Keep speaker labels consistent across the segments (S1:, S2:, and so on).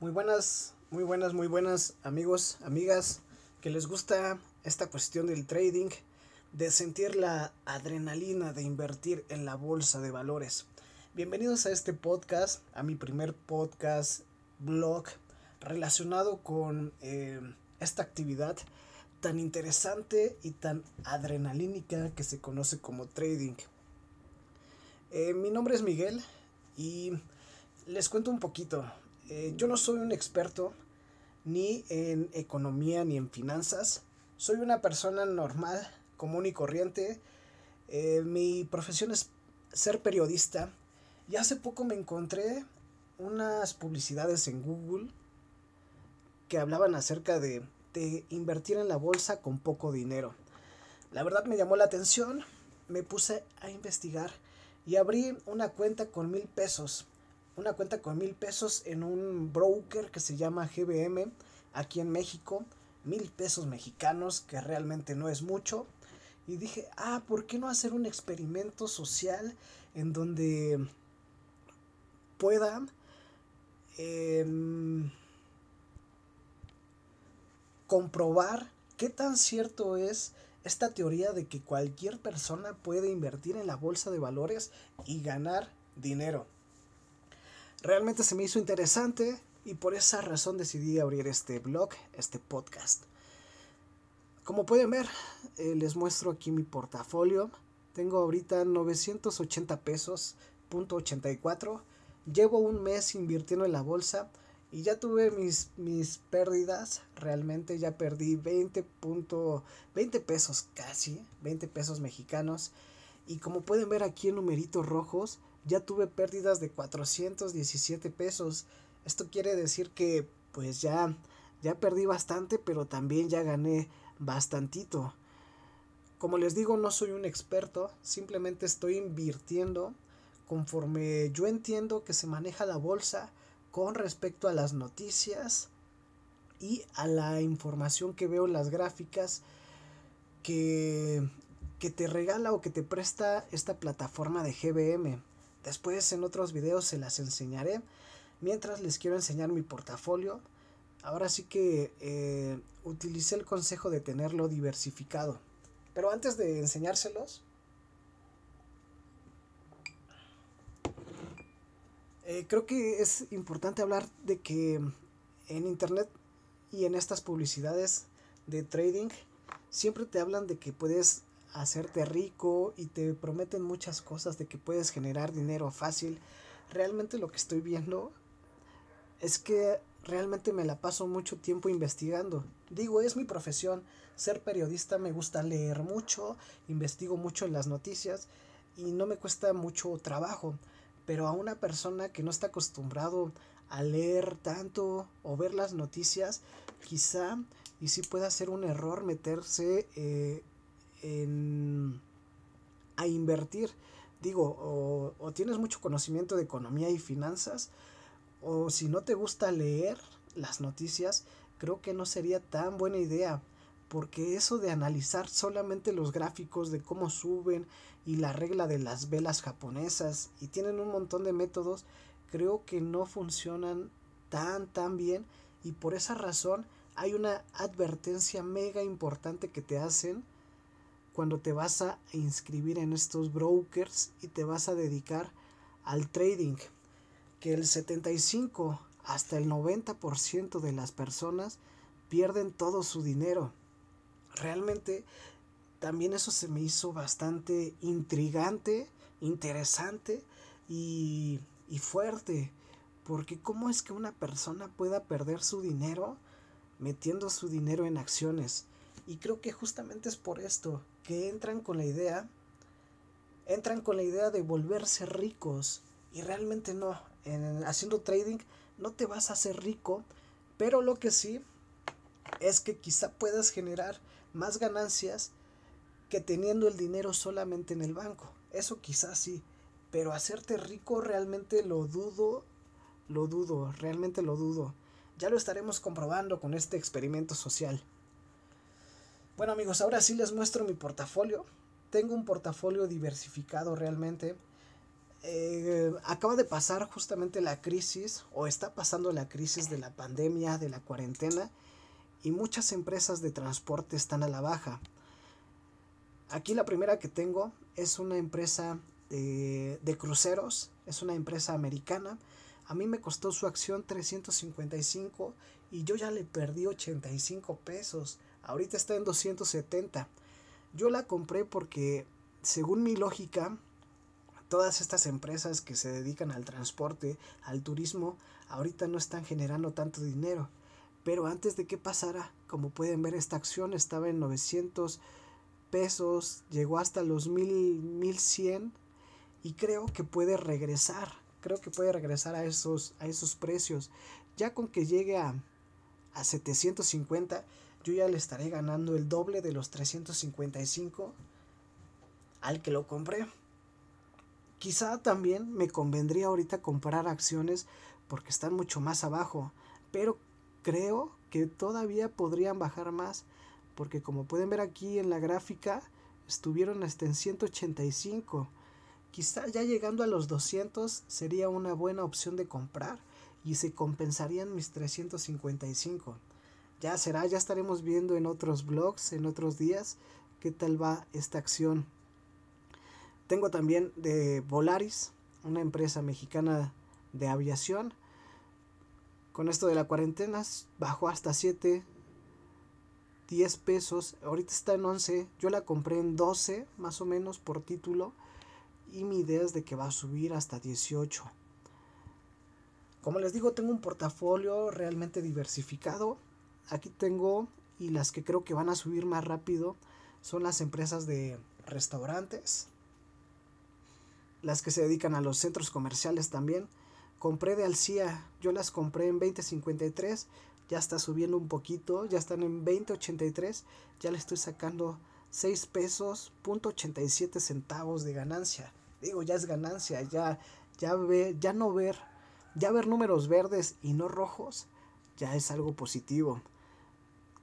S1: Muy buenas, muy buenas, muy buenas amigos, amigas, que les gusta esta cuestión del trading, de sentir la adrenalina de invertir en la bolsa de valores. Bienvenidos a este podcast, a mi primer podcast, blog, relacionado con eh, esta actividad tan interesante y tan adrenalínica que se conoce como trading. Eh, mi nombre es Miguel y les cuento un poquito. Eh, yo no soy un experto ni en economía ni en finanzas. Soy una persona normal, común y corriente. Eh, mi profesión es ser periodista. Y hace poco me encontré unas publicidades en Google que hablaban acerca de invertir en la bolsa con poco dinero. La verdad me llamó la atención, me puse a investigar y abrí una cuenta con mil pesos una cuenta con mil pesos en un broker que se llama GBM aquí en México, mil pesos mexicanos, que realmente no es mucho. Y dije, ah, ¿por qué no hacer un experimento social en donde pueda em, comprobar qué tan cierto es esta teoría de que cualquier persona puede invertir en la bolsa de valores y ganar dinero? Realmente se me hizo interesante y por esa razón decidí abrir este blog, este podcast. Como pueden ver, eh, les muestro aquí mi portafolio. Tengo ahorita 980 pesos, punto 84. Llevo un mes invirtiendo en la bolsa y ya tuve mis, mis pérdidas. Realmente ya perdí 20 pesos casi, 20 pesos mexicanos. Y como pueden ver aquí en numeritos rojos, ya tuve pérdidas de 417 pesos. Esto quiere decir que pues ya, ya perdí bastante, pero también ya gané bastantito. Como les digo, no soy un experto, simplemente estoy invirtiendo conforme yo entiendo que se maneja la bolsa con respecto a las noticias y a la información que veo en las gráficas que, que te regala o que te presta esta plataforma de GBM. Después en otros videos se las enseñaré. Mientras les quiero enseñar mi portafolio. Ahora sí que eh, utilicé el consejo de tenerlo diversificado. Pero antes de enseñárselos, eh, creo que es importante hablar de que en Internet y en estas publicidades de trading siempre te hablan de que puedes hacerte rico y te prometen muchas cosas de que puedes generar dinero fácil. Realmente lo que estoy viendo es que realmente me la paso mucho tiempo investigando. Digo, es mi profesión, ser periodista me gusta leer mucho, investigo mucho en las noticias y no me cuesta mucho trabajo. Pero a una persona que no está acostumbrado a leer tanto o ver las noticias, quizá y si sí pueda ser un error meterse eh, a invertir. Digo, o, o tienes mucho conocimiento de economía y finanzas, o si no te gusta leer las noticias, creo que no sería tan buena idea porque eso de analizar solamente los gráficos de cómo suben y la regla de las velas japonesas y tienen un montón de métodos, creo que no funcionan tan tan bien y por esa razón hay una advertencia mega importante que te hacen cuando te vas a inscribir en estos brokers y te vas a dedicar al trading, que el 75 hasta el 90% de las personas pierden todo su dinero. Realmente también eso se me hizo bastante intrigante, interesante y, y fuerte, porque ¿cómo es que una persona pueda perder su dinero metiendo su dinero en acciones? Y creo que justamente es por esto que entran con la idea, entran con la idea de volverse ricos. Y realmente no, en, haciendo trading no te vas a hacer rico, pero lo que sí es que quizá puedas generar más ganancias que teniendo el dinero solamente en el banco. Eso quizás sí, pero hacerte rico realmente lo dudo, lo dudo, realmente lo dudo. Ya lo estaremos comprobando con este experimento social. Bueno amigos, ahora sí les muestro mi portafolio. Tengo un portafolio diversificado realmente. Eh, acaba de pasar justamente la crisis o está pasando la crisis de la pandemia, de la cuarentena y muchas empresas de transporte están a la baja. Aquí la primera que tengo es una empresa de, eh, de cruceros, es una empresa americana. A mí me costó su acción 355 y yo ya le perdí 85 pesos. Ahorita está en 270. Yo la compré porque, según mi lógica, todas estas empresas que se dedican al transporte, al turismo, ahorita no están generando tanto dinero. Pero antes de que pasara, como pueden ver, esta acción estaba en 900 pesos, llegó hasta los 1000, 1100 y creo que puede regresar. Creo que puede regresar a esos, a esos precios. Ya con que llegue a, a 750 yo ya le estaré ganando el doble de los 355 al que lo compré. Quizá también me convendría ahorita comprar acciones porque están mucho más abajo, pero creo que todavía podrían bajar más porque como pueden ver aquí en la gráfica estuvieron hasta en 185. Quizá ya llegando a los 200 sería una buena opción de comprar y se compensarían mis 355 ya será, ya estaremos viendo en otros blogs, en otros días, qué tal va esta acción. Tengo también de Volaris, una empresa mexicana de aviación. Con esto de la cuarentena bajó hasta 7, 10 pesos. Ahorita está en 11. Yo la compré en 12 más o menos por título. Y mi idea es de que va a subir hasta 18. Como les digo, tengo un portafolio realmente diversificado aquí tengo y las que creo que van a subir más rápido son las empresas de restaurantes, las que se dedican a los centros comerciales también. Compré de Alcía, yo las compré en 20.53, ya está subiendo un poquito, ya están en 20.83, ya le estoy sacando 6 pesos, punto 87 centavos de ganancia. Digo, ya es ganancia, ya, ya, ve, ya no ver, ya ver números verdes y no rojos, ya es algo positivo.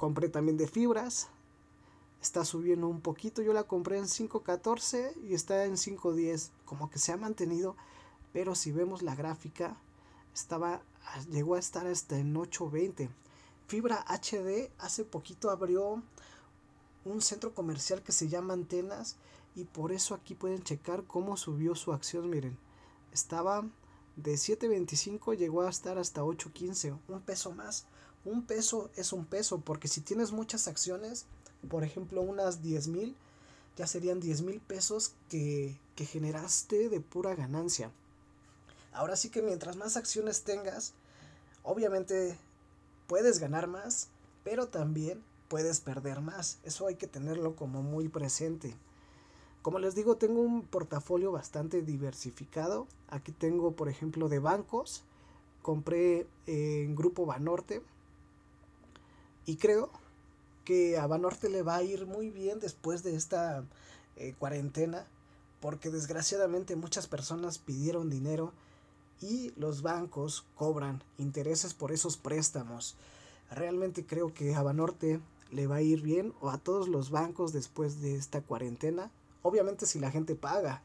S1: Compré también de fibras. Está subiendo un poquito. Yo la compré en 5.14 y está en 5.10. Como que se ha mantenido. Pero si vemos la gráfica, estaba, llegó a estar hasta en 8.20. Fibra HD hace poquito abrió un centro comercial que se llama Antenas y por eso aquí pueden checar cómo subió su acción, miren. Estaba de 7.25 llegó a estar hasta 8.15, un peso más un peso es un peso, porque si tienes muchas acciones, por ejemplo unas 10 mil, ya serían 10 mil pesos que, que generaste de pura ganancia. Ahora sí que mientras más acciones tengas, obviamente puedes ganar más, pero también puedes perder más. Eso hay que tenerlo como muy presente. Como les digo, tengo un portafolio bastante diversificado. Aquí tengo, por ejemplo, de bancos. Compré en Grupo Banorte, y creo que a Banorte le va a ir muy bien después de esta eh, cuarentena, porque desgraciadamente muchas personas pidieron dinero y los bancos cobran intereses por esos préstamos. Realmente creo que a Banorte le va a ir bien o a todos los bancos después de esta cuarentena. Obviamente si la gente paga,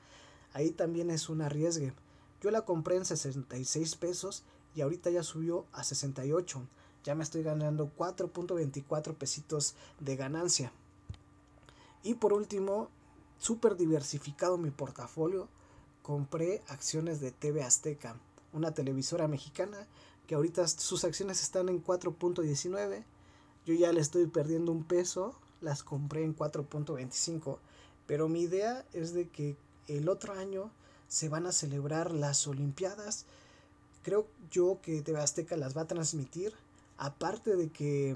S1: ahí también es un arriesgue. Yo la compré en 66 pesos y ahorita ya subió a 68 ya me estoy ganando 4.24 pesitos de ganancia. Y por último, súper diversificado mi portafolio, compré acciones de TV Azteca, una televisora mexicana que ahorita sus acciones están en 4.19. Yo ya le estoy perdiendo un peso, las compré en 4.25. Pero mi idea es de que el otro año se van a celebrar las Olimpiadas. Creo yo que TV Azteca las va a transmitir Aparte de que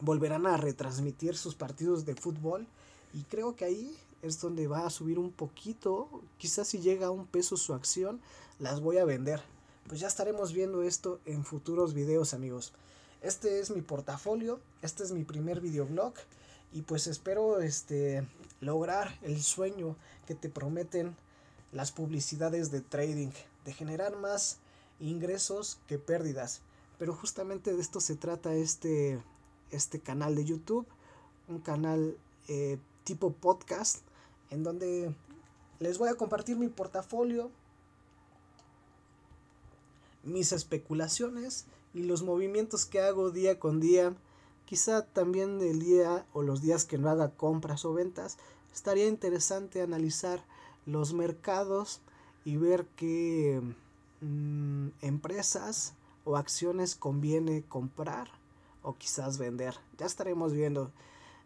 S1: volverán a retransmitir sus partidos de fútbol. Y creo que ahí es donde va a subir un poquito. Quizás si llega a un peso su acción, las voy a vender. Pues ya estaremos viendo esto en futuros videos amigos. Este es mi portafolio, este es mi primer videoblog y pues espero este lograr el sueño que te prometen las publicidades de trading, de generar más ingresos que pérdidas. Pero justamente de esto se trata este, este canal de YouTube, un canal eh, tipo podcast, en donde les voy a compartir mi portafolio, mis especulaciones y los movimientos que hago día con día. Quizá también el día o los días que no haga compras o ventas, estaría interesante analizar los mercados y ver qué mm, empresas acciones conviene comprar o quizás vender. Ya estaremos viendo.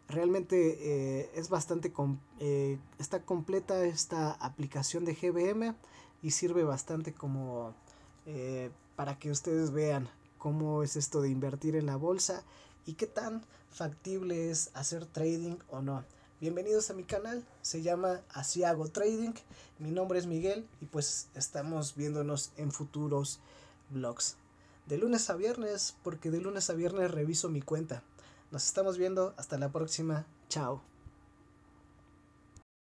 S1: Realmente eh, es bastante, con eh, está completa esta aplicación de GBM y sirve bastante como eh, para que ustedes vean cómo es esto de invertir en la bolsa y qué tan factible es hacer trading o no. Bienvenidos a mi canal, se llama Así hago trading, mi nombre es Miguel y pues estamos viéndonos en futuros blogs de lunes a viernes, porque de lunes a viernes reviso mi cuenta. Nos estamos viendo, hasta la próxima, chao.